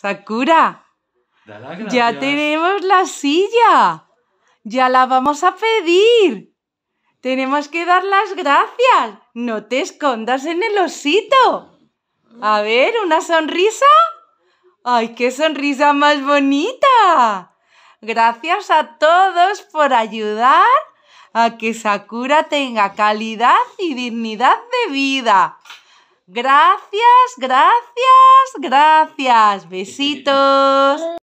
Sakura, ya tenemos la silla. Ya la vamos a pedir. Tenemos que dar las gracias. No te escondas en el osito. A ver, una sonrisa. ¡Ay, qué sonrisa más bonita! Gracias a todos por ayudar a que Sakura tenga calidad y dignidad de vida. Gracias, gracias, gracias. Besitos.